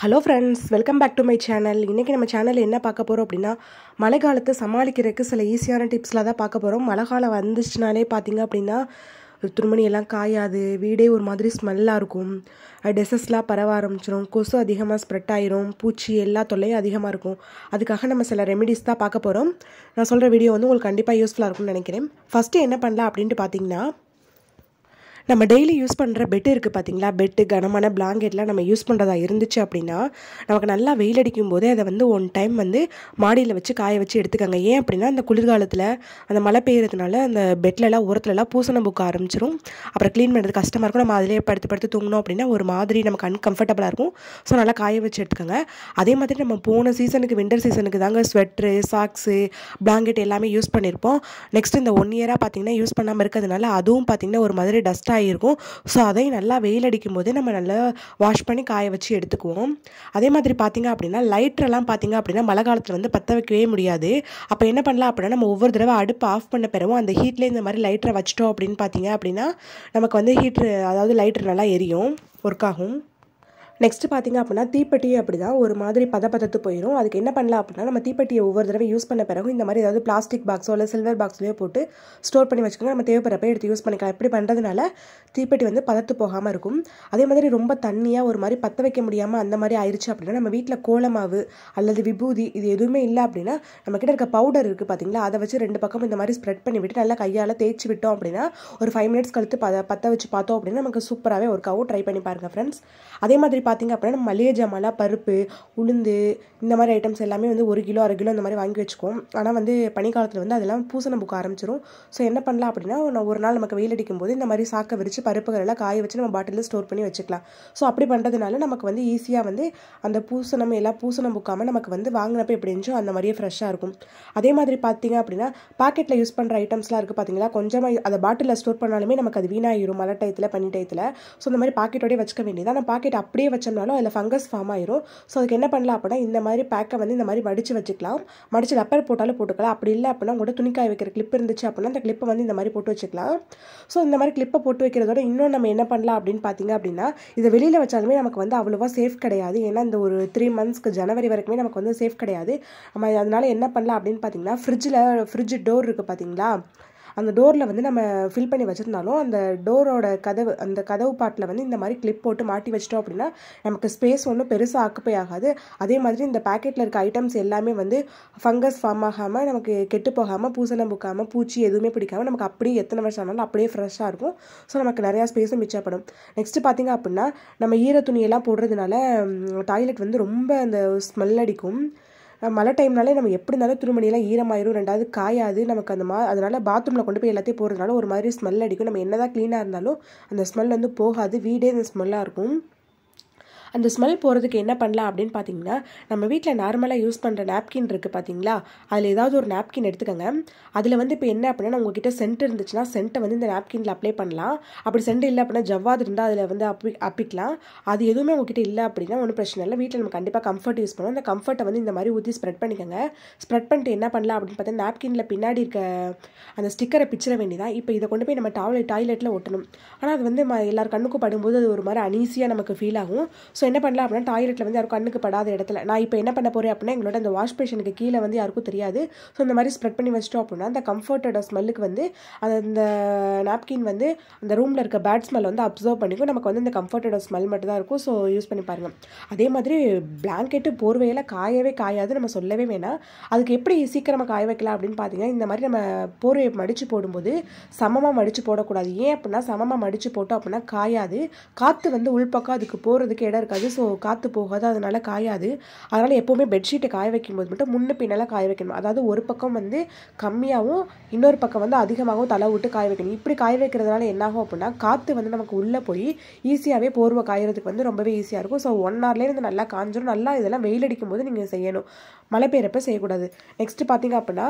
hello friends welcome back to my channel இன்றைக்கி நம்ம சேனலில் என்ன பார்க்க போகிறோம் அப்படின்னா மழை காலத்தை சமாளிக்கிறதுக்கு சில ஈஸியான டிப்ஸ்லாம் தான் பார்க்க போகிறோம் மழை காலம் வந்துச்சுனாலே பார்த்தீங்க அப்படின்னா எல்லாம் காயாது வீடே ஒரு மாதிரி ஸ்மெல்லாக இருக்கும் டெசஸ்லாம் பரவ ஆரம்பிச்சிடும் கொசு அதிகமாக ஸ்ப்ரெட் ஆயிரும் பூச்சி எல்லா தொல்லையும் அதிகமாக இருக்கும் அதுக்காக நம்ம சில ரெமிடிஸ் தான் பார்க்க போகிறோம் நான் சொல்கிற வீடியோ வந்து உங்களுக்கு கண்டிப்பாக யூஸ்ஃபுல்லாக இருக்கும்னு நினைக்கிறேன் ஃபஸ்ட்டு என்ன பண்ணலாம் அப்படின்ட்டு பார்த்தீங்கன்னா நம்ம டெய்லி யூஸ் பண்ணுற பெட் இருக்குது பார்த்தீங்களா பெட்டு கனமான பிளாங்கெட்லாம் நம்ம யூஸ் பண்ணுறதா இருந்துச்சு அப்படின்னா நமக்கு நல்லா வெயில் அடிக்கும் போதே அதை வந்து ஒன் டைம் வந்து மாடியில் வச்சு காய வச்சு எடுத்துக்கோங்க ஏன் அப்படின்னா அந்த குளிர்காலத்தில் அந்த மழை பெய்யறதுனால அந்த பெட்லலாம் உரத்துலலாம் பூசணம் பூக்க ஆரம்பிச்சிரும் அப்புறம் க்ளீன் பண்ணுறது கஷ்டமாக இருக்கும் நம்ம அதிலே படுத்து படுத்து தூங்கணும் அப்படின்னா ஒரு மாதிரி நமக்கு அன்கம்ஃபர்டபுளாக இருக்கும் ஸோ நல்லா காய வச்சு எடுத்துக்கோங்க அதே மாதிரி நம்ம போன சீசனுக்கு விண்டர் சீசனுக்கு தாங்க ஸ்வெட்ரு சாக்ஸு பிளாங்கெட் எல்லாமே யூஸ் பண்ணியிருப்போம் நெக்ஸ்ட் இந்த ஒன் இயராக பார்த்திங்கன்னா யூஸ் பண்ணாமல் இருக்கிறதுனால அதுவும் பார்த்திங்கன்னா ஒரு மாதிரி டஸ்ட் இருக்கும் ஸோ அதையும் நல்லா வெயில் அடிக்கும் போதே நம்ம நல்லா வாஷ் பண்ணி காய வச்சு எடுத்துக்குவோம் அதே மாதிரி பார்த்திங்க அப்படின்னா லைட்ரெல்லாம் பார்த்திங்க அப்படின்னா மழை காலத்தில் வந்து பற்ற வைக்கவே முடியாது அப்போ என்ன பண்ணலாம் அப்படின்னா நம்ம ஒவ்வொரு தடவை அடுப்பு ஆஃப் பண்ண பிறவும் அந்த ஹீட்டில் இந்த மாதிரி லைட்டரை வச்சிட்டோம் அப்படின்னு பார்த்திங்க அப்படின்னா நமக்கு வந்து ஹீட்ரு அதாவது லைட்ரு நல்லா எரியும் ஒர்க் ஆகும் நெக்ஸ்ட் பார்த்திங்க அப்படின்னா தீப்பெட்டி அப்படி தான் ஒரு மாதிரி பதப்பதத்து போயிடும் அதுக்கு என்ன பண்ணலாம் அப்படின்னா நம்ம தீப்பெட்டியை ஒவ்வொரு தடவை யூஸ் பண்ண பிறகு இந்த மாதிரி ஏதாவது பிளாஸ்டிக் பாக்ஸோ இல்லை சில்வர் பாக்ஸ்லையோ போட்டு ஸ்டோர் பண்ணி வச்சுக்கோங்க நம்ம தேவைப்படுறப்ப எடுத்து யூஸ் பண்ணிக்கலாம் இப்படி பண்ணுறதுனால தீப்பெட்டி வந்து பதத்து போகாமல் இருக்கும் அதே மாதிரி ரொம்ப தண்ணியாக ஒரு மாதிரி பற்ற வைக்க முடியாமல் அந்த மாதிரி ஆயிடுச்சு அப்படின்னா நம்ம வீட்டில் கோலமாவு அல்லது விபூதி இது எதுவுமே இல்லை அப்படின்னா நம்மக்கிட்ட இருக்க பவுடர் இருக்குது பார்த்தீங்களா அதை வச்சு ரெண்டு பக்கம் இந்த மாதிரி ஸ்ப்ரெட் பண்ணி விட்டு நல்லா கையால் தேய்ச்சி விட்டோம் அப்படின்னா ஒரு ஃபைவ் மினிட்ஸ் கழுத்து ப பற்ற வச்சு பார்த்தோம் அப்படின்னா நமக்கு சூப்பராகவே ஒர்க் ஆகும் ட்ரை பண்ணி பாருங்கள் ஃப்ரெண்ட்ஸ் அதே மாதிரி பார்த்திங்க அப்படின்னா மளிகை ஜாமான்லாம் பருப்பு உளுந்து இந்த மாதிரி ஐட்டம்ஸ் எல்லாமே வந்து ஒரு கிலோ அரை கிலோ இந்த மாதிரி வாங்கி வச்சுக்குவோம் ஆனால் வந்து பனிக்காலத்தில் வந்து அதெல்லாம் பூசணம் புக்க ஆரம்பிச்சிடும் ஸோ என்ன பண்ணலாம் அப்படின்னா ஒரு நாள் நமக்கு வெயில் அடிக்கும் போது இந்த மாதிரி சாக்கை விரித்து பருப்புகள் எல்லாம் காய வச்சு நம்ம பாட்டிலில் ஸ்டோர் பண்ணி வச்சுக்கலாம் ஸோ அப்படி பண்ணுறதுனால நமக்கு வந்து ஈஸியாக வந்து அந்த பூசணம் எல்லாம் பூசணம் புக்காமல் நமக்கு வந்து வாங்கினப்போ எப்படி இருந்துச்சோ அந்த மாதிரியே ஃப்ரெஷ்ஷாக இருக்கும் அதே மாதிரி பார்த்திங்க அப்படின்னா பாக்கெட்டில் யூஸ் பண்ணுற ஐட்டம்ஸ்லாம் இருக்குது பார்த்தீங்களா கொஞ்சமாக அதை பாட்டிலில் ஸ்டோர் பண்ணாலுமே நமக்கு அது வீணாகிடும் மழை டயத்தில் பனி டயத்தில் ஸோ இந்த மாதிரி பாக்கெட்டோடய வச்சுக்க வேண்டியது நான் பாக்கெட் அப்படியே வச்சோம்னாலும் அதில் ஃபங்கஸ் ஃபார்ம் ஆயிரும் ஸோ அதுக்கு என்ன பண்ணலாம் அப்படின்னா இந்த மாதிரி பேக்கை வந்து இந்த மாதிரி வடித்து வச்சுக்கலாம் மடித்து லப்பர் போட்டாலும் போட்டுக்கலாம் அப்படி இல்லை அப்படின்னா கூட துணிக்காய் வைக்கிற கிளிப் இருந்துச்சு அப்படின்னா அந்த கிளிப்பை வந்து இந்த மாதிரி போட்டு வச்சுக்கலாம் ஸோ இந்த மாதிரி கிளிப்பை போட்டு வைக்கிறதோட இன்னும் நம்ம என்ன பண்ணலாம் அப்படின்னு பார்த்தீங்க அப்படின்னா இதை வெளியில் வச்சாலுமே நமக்கு வந்து அவ்வளோவா சேஃப் கிடையாது ஏன்னா இந்த ஒரு த்ரீ மந்த்ஸ்க்கு ஜனவரி வரைக்குமே நமக்கு வந்து சேஃப் கிடையாது நம்ம அதனால் என்ன பண்ணலாம் அப்படின்னு பார்த்தீங்கன்னா ஃப்ரிட்ஜில் ஃப்ரிட்ஜ் டோர் இருக்குது பார்த்தீங்களா அந்த டோரில் வந்து நம்ம ஃபில் பண்ணி வச்சுருந்தாலும் அந்த டோரோட கதவு அந்த கதவு பாட்டில் வந்து இந்த மாதிரி கிளிப் போட்டு மாட்டி வச்சிட்டோம் அப்படின்னா நமக்கு ஸ்பேஸ் ஒன்றும் பெருசாக ஆக்குப்பை ஆகாது அதே மாதிரி இந்த பேக்கெட்டில் இருக்க ஐட்டம்ஸ் எல்லாமே வந்து ஃபங்கஸ் ஃபார்ம் ஆகாமல் நமக்கு கெட்டு போகாமல் பூசணம் புக்காமல் பூச்சி எதுவுமே பிடிக்காமல் நமக்கு அப்படியே எத்தனை வருஷம் ஆனாலும் அப்படியே ஃப்ரெஷ்ஷாக இருக்கும் ஸோ நமக்கு நிறையா ஸ்பேஸும் மிச்சப்படும் நெக்ஸ்ட்டு பார்த்திங்க அப்படின்னா நம்ம ஈர துணியெல்லாம் போடுறதுனால டாய்லெட் வந்து ரொம்ப அந்த ஸ்மெல் அடிக்கும் மழை டைம்னாலே நம்ம எப்படி இருந்தாலும் துணிமணியெல்லாம் ஈரமாயிரும் ரெண்டாவது காயாது நமக்கு அந்த மா அதனால் பாத்ரூமில் கொண்டு போய் எல்லாத்தையும் போடுறதுனால ஒரு மாதிரி ஸ்மெல் அடிக்கும் நம்ம என்ன தான் க்ளீனாக இருந்தாலும் அந்த ஸ்மெல் வந்து போகாது வீடே அந்த ஸ்மெல்லாக இருக்கும் அந்த ஸ்மெல் போகிறதுக்கு என்ன பண்ணலாம் அப்படின்னு பார்த்தீங்கன்னா நம்ம வீட்டில் நார்மலாக யூஸ் பண்ணுற நாப்கின் இருக்குது பார்த்தீங்களா அதில் ஏதாவது ஒரு நாப்கின் எடுத்துக்கோங்க அதில் வந்து இப்போ என்ன அப்படின்னா உங்ககிட்ட சென்ட் இருந்துச்சுன்னா சென்ட்டை வந்து இந்த நாப்கினில் அப்ளை பண்ணலாம் அப்படி சென்ட் இல்லை அப்படின்னா ஜவ்வாது இருந்தால் அதில் வந்து அப்பி அப்பிக்கலாம் அது எதுவுமே உங்ககிட்ட இல்லை அப்படின்னா ஒன்றும் பிரச்சனை இல்லை வீட்டில் நம்ம கண்டிப்பாக கம்ஃபர்ட் யூஸ் பண்ணுவோம் அந்த கம்ஃபர்ட்டை வந்து இந்த மாதிரி ஊற்றி ஸ்ப்ரெட் பண்ணிக்கோங்க ஸ்ப்ரெட் பண்ணிட்டு என்ன பண்ணலாம் அப்படின்னு பார்த்தா நாப்கினில் பின்னாடி இருக்க அந்த ஸ்டிக்கரை பிச்சிட வேண்டியதான் இப்போ இதை கொண்டு போய் நம்ம டாய்லெட் டாய்லெட்டில் ஒட்டணும் ஆனால் அது வந்து எல்லார் கண்ணுக்கும் படும்போது அது ஒரு மாதிரி அனீஸியாக நமக்கு ஃபீல் ஆகும் ஸோ ஸோ என்ன பண்ணலாம் அப்படின்னா டாய்லெட்டில் வந்து யாரும் கண்ணுக்கு படாத இடத்துல நான் இப்போ என்ன பண்ண போகிறேன் அப்படின்னா எங்களோட அந்த வாஷ் பேஷனுக்கு கீழே வந்து யாருக்கும் தெரியாது ஸோ இந்த மாதிரி ஸ்ப்ரெட் பண்ணி வச்சிட்டோம் அப்படின்னா அந்த கம்ஃபர்ட்டோட ஸ்மெல்லுக்கு வந்து அந்த நாப்கின் வந்து அந்த ரூமில் இருக்க பேட் ஸ்மெல் வந்து அப்சர்வ் பண்ணிக்கும் நமக்கு வந்து இந்த கம்ஃபர்ட்டோட ஸ்மெல் மட்டும் தான் இருக்கும் ஸோ யூஸ் பண்ணி பாருங்கள் அதே மாதிரி பிளாங்கெட்டு போர்வையில் காயவே காயாது நம்ம சொல்லவே வேணாம் அதுக்கு எப்படி சீக்கிரமாக காய வைக்கலாம் அப்படின்னு பார்த்தீங்கன்னா இந்த மாதிரி நம்ம போர்வையை மடித்து போடும்போது சமமாக மடித்து போடக்கூடாது ஏன் அப்படின்னா சமமாக மடித்து போட்டோம் அப்படின்னா காயாது காற்று வந்து உள்பக்கம் அதுக்கு போகிறதுக்கு இடம் இருக்காது இருக்காது ஸோ காற்று போகாது அதனால் காயாது அதனால் எப்போவுமே பெட்ஷீட்டை காய வைக்கும்போது மட்டும் முன்ன பின்னால் காய வைக்கணும் அதாவது ஒரு பக்கம் வந்து கம்மியாகவும் இன்னொரு பக்கம் வந்து அதிகமாகவும் தலை விட்டு காய வைக்கணும் இப்படி காய வைக்கிறதுனால என்னாகும் அப்படின்னா காற்று வந்து நமக்கு உள்ளே போய் ஈஸியாகவே போர்வை காயறதுக்கு வந்து ரொம்பவே ஈஸியாக இருக்கும் ஸோ ஒன் ஹவர்லேருந்து நல்லா காஞ்சிடும் நல்லா இதெல்லாம் வெயில் அடிக்கும் போது நீங்கள் செய்யணும் மழை பெய்கிறப்ப செய்யக்கூடாது நெக்ஸ்ட்டு பார்த்தீங்க அப்படின்னா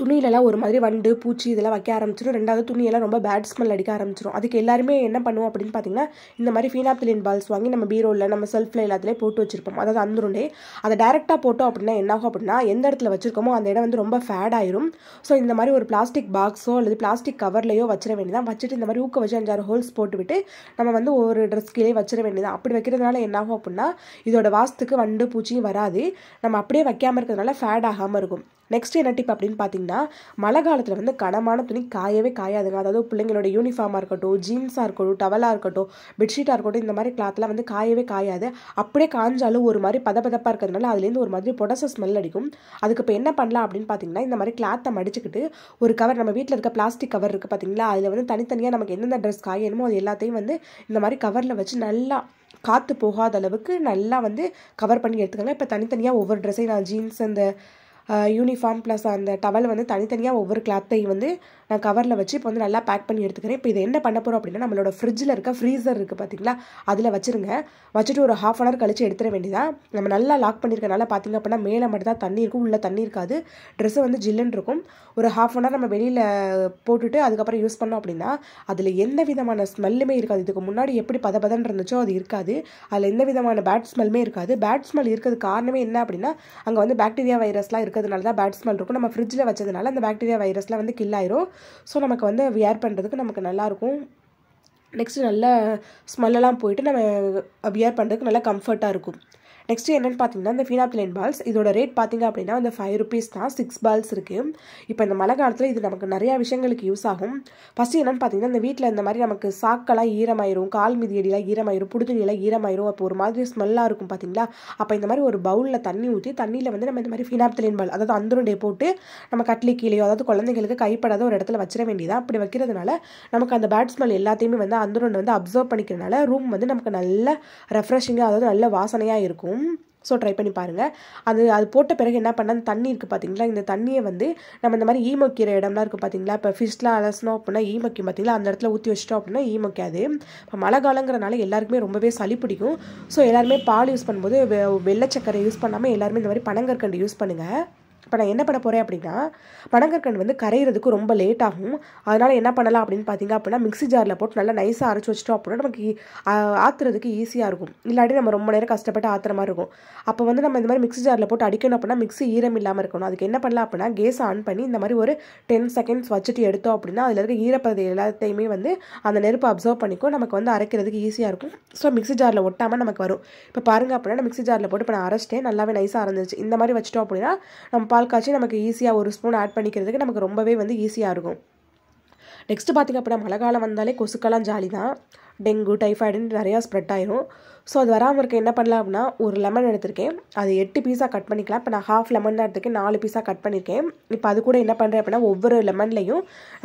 துணியிலலாம் ஒரு மாதிரி வண்டு பூச்சி இதெல்லாம் வைக்க ஆரம்பிச்சிடும் ரெண்டாவது துணியெல்லாம் ரொம்ப பேட் ஸ்மெல் அடிக்க ஆரம்பிச்சிடும் அதுக்கு எல்லாருமே என்ன பண்ணுவோம் அப்படின்னு பார்த்தீங்கன்னா இந்த மாதிரி ஃபீனாப்திலின் பால்ஸ் வாங்கி நம்ம பீரோவில் நம்ம செல்ஃபில் எல்லாத்துலேயும் போட்டு வச்சுருப்போம் அதாவது அந்தருண்டே அதை டேரெக்டாக போட்டோம் அப்படின்னா என்னாகும் அப்படின்னா எந்த இடத்துல வச்சுருக்கோமோ அந்த இடம் வந்து ரொம்ப ஃபேட் ஆயிரும் ஸோ இந்த மாதிரி ஒரு பிளாஸ்டிக் பாக்ஸோ அல்லது பிளாஸ்டிக் கவர்லையோ வச்சிட வேண்டியதான் வச்சுட்டு இந்த மாதிரி ஊக்க வச்சு அஞ்சாறு ஹோல்ஸ் போட்டுவிட்டு நம்ம வந்து ஒரு ட்ரெஸ் கீழே வச்சிட வேண்டியதான் அப்படி வைக்கிறதுனால என்னாகும் அப்படின்னா இதோட வாசத்துக்கு வண்டு பூச்சியும் வராது நம்ம அப்படியே வைக்காமல் இருக்கிறதுனால ஃபேட் ஆகாமல் இருக்கும் நெக்ஸ்ட் என்ன டிப் அப்படின்னு பார்த்தீங்கன்னா மழை காலத்தில் வந்து கனமான துணி காயவே காயாதுங்க அதாவது பிள்ளைங்களோட யூனிஃபார்மாக இருக்கட்டும் ஜீன்ஸாக இருக்கட்டும் டவலாக இருக்கட்டும் பெட்ஷீட்டாக இருக்கட்டும் இந்த மாதிரி கிளாத்லாம் வந்து காயவே காயாது அப்படியே காஞ்சாலும் ஒரு மாதிரி பதப்பதப்பாக இருக்கிறதுனால அதுலேருந்து ஒரு மாதிரி பொடச ஸ்மெல் அடிக்கும் அதுக்கு இப்போ என்ன பண்ணலாம் அப்படின்னு பார்த்தீங்கன்னா இந்த மாதிரி கிளாத்தை மடிச்சுக்கிட்டு ஒரு கவர் நம்ம வீட்டில் இருக்க பிளாஸ்டிக் கவர் இருக்குது பார்த்தீங்களா அதில் வந்து தனித்தனியாக நமக்கு எந்தெந்த ட்ரெஸ் காயணுமோ அது எல்லாத்தையும் வந்து இந்த மாதிரி கவரில் வச்சு நல்லா காற்று போகாத அளவுக்கு நல்லா வந்து கவர் பண்ணி எடுத்துக்கோங்க இப்போ தனித்தனியாக ஒவ்வொரு ட்ரெஸ்ஸையும் நான் ஜீன்ஸ் அந்த யூனிஃபார்ம் ப்ளஸ் அந்த டவல் வந்து தனித்தனியாக ஒவ்வொரு கிளாத்தையும் வந்து நான் கவரில் வச்சு இப்போ வந்து நல்லா பேக் பண்ணி எடுத்துக்கிறேன் இப்போ இதை என்ன பண்ண போகிறோம் அப்படின்னா நம்மளோட ஃப்ரிட்ஜில் இருக்க ஃப்ரீசர் இருக்குது பார்த்தீங்களா அதில் வச்சுருங்க வச்சுட்டு ஒரு ஹாஃப் அன் ஹவர் கழிச்சு எடுத்துட வேண்டியதான் நம்ம நல்லா லாக் பண்ணியிருக்கனால பார்த்திங்க அப்படின்னா மேலே மட்டும் தான் தண்ணி இருக்கும் உள்ளே தண்ணி இருக்காது ட்ரெஸ்ஸு வந்து ஜில்லுன்னு இருக்கும் ஒரு ஹாஃப் அன் ஹவர் நம்ம வெளியில் போட்டுட்டு அதுக்கப்புறம் யூஸ் பண்ணோம் அப்படின்னா அதில் எந்த விதமான ஸ்மெல்லுமே இருக்காது இதுக்கு முன்னாடி எப்படி பத பதன் இருந்துச்சோ அது இருக்காது அதில் எந்த விதமான பேட் ஸ்மெல்லுமே இருக்காது பேட் ஸ்மெல் இருக்கிறது காரணமே என்ன அப்படின்னா அங்கே வந்து பாக்டீரியா வைரஸ்லாம் இருக்குது இருக்கிறதுனால தான் பேட் ஸ்மெல் இருக்கும் நம்ம ஃப்ரிட்ஜில் வச்சதுனால அந்த பாக்டீரியா வைரஸ்லாம் வந்து கில் ஆயிரும் ஸோ நமக்கு வந்து வியர் பண்ணுறதுக்கு நமக்கு நல்லாயிருக்கும் நெக்ஸ்ட்டு நல்லா ஸ்மெல்லாம் போயிட்டு நம்ம வியர் பண்ணுறதுக்கு நல்லா கம்ஃபர்ட்டாக இருக்கும் நெக்ஸ்ட் என்னென்னு பார்த்தீங்கன்னா இந்த ஃபீனாப்ளைன் பால்ஸ் இதோட ரேட் பார்த்தீங்க அப்படின்னா அந்த ஃபைவ் ருபீஸ் தான் சிக்ஸ் பால்ஸ் இருக்குது இப்போ இந்த மழை காலத்தில் இது நமக்கு நிறையா விஷயங்களுக்கு யூஸ் ஆகும் ஃபஸ்ட்டு என்னென்னு பார்த்தீங்கன்னா இந்த வீட்டில் இந்த மாதிரி நமக்கு சாக்கெல்லாம் ஈரமாயிரும் கால் மிதியடிலாம் ஈரமாயிரும் புடுதுணியெல்லாம் ஈரமாயிரும் அப்போ ஒரு மாதிரி ஸ்மெல்லாக இருக்கும் பார்த்தீங்களா அப்போ இந்த மாதிரி ஒரு பவுலில் தண்ணி ஊற்றி தண்ணியில் வந்து நம்ம இந்த மாதிரி ஃபீனாப்தலின் பால் அதாவது அந்தருண்டை போட்டு நம்ம கட்லி கீழேயோ அதாவது குழந்தைங்களுக்கு கைப்படாத ஒரு இடத்துல வச்சிட வேண்டியதாக அப்படி வைக்கிறதுனால நமக்கு அந்த பேட் ஸ்மெல் எல்லாத்தையுமே வந்து அந்தருண்டை வந்து அப்சர்வ் பண்ணிக்கிறனால ரூம் வந்து நமக்கு நல்ல ரெஃப்ரெஷிங்காக அதாவது நல்ல வாசனையாக இருக்கும் இருக்கும் ஸோ ட்ரை பண்ணி பாருங்கள் அது அது போட்ட பிறகு என்ன பண்ணால் தண்ணி இருக்குது பார்த்தீங்களா இந்த தண்ணியை வந்து நம்ம இந்த மாதிரி ஈமக்கிற இடம்லாம் இருக்குது பார்த்தீங்களா இப்போ ஃபிஷ்லாம் அலசினோம் அப்படின்னா மக்கி பார்த்தீங்களா அந்த இடத்துல ஊற்றி வச்சிட்டோம் அப்படின்னா ஈமக்காது இப்போ மழை காலங்கிறனால எல்லாருக்குமே ரொம்பவே சளி பிடிக்கும் ஸோ எல்லாருமே பால் யூஸ் பண்ணும்போது வெள்ளச்சக்கரை யூஸ் பண்ணாமல் எல்லாருமே இந்த மாதிரி பனங்கற்கண்டு யூஸ் பண்ணுங்கள் இப்போ நான் என்ன பண்ண போகிறேன் அப்படின்னா பனங்கற்கண்டு வந்து கரையிறதுக்கு ரொம்ப லேட் ஆகும் அதனால் என்ன பண்ணலாம் அப்படின்னு பார்த்தீங்க அப்படின்னா மிக்சி ஜாரில் போட்டு நல்லா நைஸாக அரைச்சி வச்சிட்டோம் அப்படின்னா நமக்கு ஆற்றுறதுக்கு ஈஸியாக இருக்கும் இல்லாட்டி நம்ம ரொம்ப நேரம் கஷ்டப்பட்டு ஆற்றுற மாதிரி இருக்கும் அப்போ வந்து நம்ம இந்த மாதிரி மிக்சி ஜாரில் போட்டு அடிக்கணும் அப்படின்னா மிக்சி ஈரம் இல்லாமல் இருக்கணும் அதுக்கு என்ன பண்ணலாம் அப்படின்னா கேஸ் ஆன் பண்ணி இந்த மாதிரி ஒரு டென் செகண்ட்ஸ் வச்சுட்டு எடுத்தோம் அப்படின்னா அதில் இருக்க ஈரப்பதை எல்லாத்தையுமே வந்து அந்த நெருப்பு அப்சர்வ் பண்ணிக்கும் நமக்கு வந்து அரைக்கிறதுக்கு ஈஸியாக இருக்கும் ஸோ மிக்சி ஜாரில் ஒட்டாமல் நமக்கு வரும் இப்போ பாருங்கள் அப்படின்னா மிக்சி ஜாரில் போட்டு இப்போ நான் அரைச்சிட்டேன் நல்லாவே நைஸாக அரைஞ்சிருச்சு இந்த மாதிரி வச்சிட்டோம் அப்படின்னா நம்ம பால் காய்ச்சி நமக்கு ஈஸியாக ஒரு ஸ்பூன் ஆட் பண்ணிக்கிறதுக்கு நமக்கு ரொம்பவே வந்து ஈஸியாக இருக்கும் நெக்ஸ்ட்டு பார்த்திங்க அப்படின்னா மழை காலம் வந்தாலே கொசுக்கெல்லாம் ஜாலி தான் டெங்கு டைஃபாய்டுன்னு நிறையா ஸ்ப்ரெட் ஆயிரும் ஸோ அது வராமல் இருக்க என்ன பண்ணலாம் அப்படின்னா ஒரு லெமன் எடுத்திருக்கேன் அது எட்டு பீஸாக கட் பண்ணிக்கலாம் இப்போ நான் ஹாஃப் லெமன் தான் எடுத்துருக்கேன் நாலு பீஸாக கட் பண்ணியிருக்கேன் இப்போ அது கூட என்ன பண்ணுறேன் அப்படின்னா ஒவ்வொரு லெமன்லையும்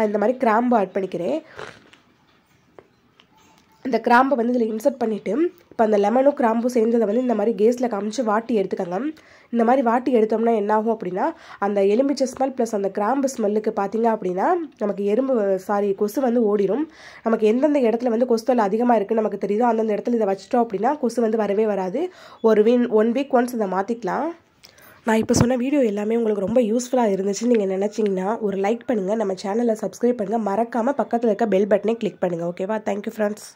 இந்த மாதிரி கிராம்பு ஆட் பண்ணிக்கிறேன் இந்த கிராம்பை வந்து இதில் இன்சர்ட் பண்ணிவிட்டு இப்போ அந்த லெமனும் கிராம்பும் சேர்ந்ததை வந்து இந்த மாதிரி கேஸில் காமிச்சு வாட்டி எடுத்துக்கோங்க இந்த மாதிரி வாட்டி எடுத்தோம்னா என்னாகும் அப்படின்னா அந்த எலும்பிச்ச ஸ்மெல் ப்ளஸ் அந்த கிராம்பு ஸ்மெல்லுக்கு பார்த்திங்க அப்படின்னா நமக்கு எறும்பு சாரி கொசு வந்து ஓடிடும் நமக்கு எந்தெந்த இடத்துல வந்து கொசு தொல்லை அதிகமாக இருக்குதுன்னு நமக்கு தெரியுதோ அந்தந்த இடத்துல இதை வச்சிட்டோம் அப்படின்னா கொசு வந்து வரவே வராது ஒரு வீன் ஒன் வீக் ஒன்ஸ் இதை மாற்றிக்கலாம் நான் இப்போ சொன்ன வீடியோ எல்லாமே உங்களுக்கு ரொம்ப யூஸ்ஃபுல்லாக இருந்துச்சுன்னு நீங்கள் நினச்சிங்கன்னா ஒரு லைக் பண்ணுங்கள் நம்ம சேனலில் சப்ஸ்கிரைப் பண்ணுங்கள் மறக்காமல் பக்கத்தில் இருக்க பெல் பட்டனே கிளிக் பண்ணுங்கள் ஓகேவா தேங்க்யூ ஃப்ரெண்ட்ஸ்